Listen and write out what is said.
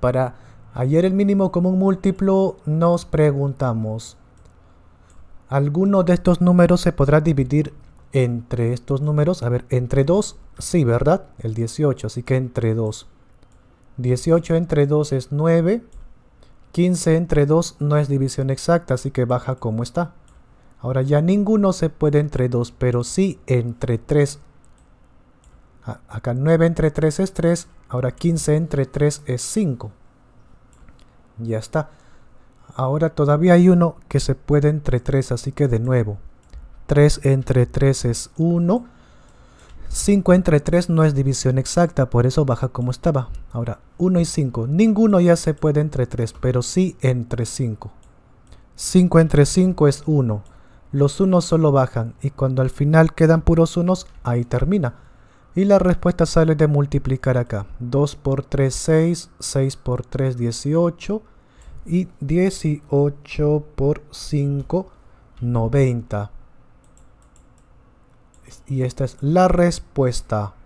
Para hallar el mínimo común múltiplo nos preguntamos, ¿alguno de estos números se podrá dividir entre estos números? A ver, entre 2, sí, ¿verdad? El 18, así que entre 2. 18 entre 2 es 9. 15 entre 2 no es división exacta, así que baja como está. Ahora ya ninguno se puede entre 2, pero sí entre 3 Ah, acá 9 entre 3 es 3, ahora 15 entre 3 es 5. Ya está. Ahora todavía hay uno que se puede entre 3, así que de nuevo. 3 entre 3 es 1. 5 entre 3 no es división exacta, por eso baja como estaba. Ahora, 1 y 5. Ninguno ya se puede entre 3, pero sí entre 5. 5 entre 5 es 1. Los unos solo bajan y cuando al final quedan puros unos, ahí termina. Y la respuesta sale de multiplicar acá. 2 por 3, 6. 6 por 3, 18. Y 18 por 5, 90. Y esta es la respuesta.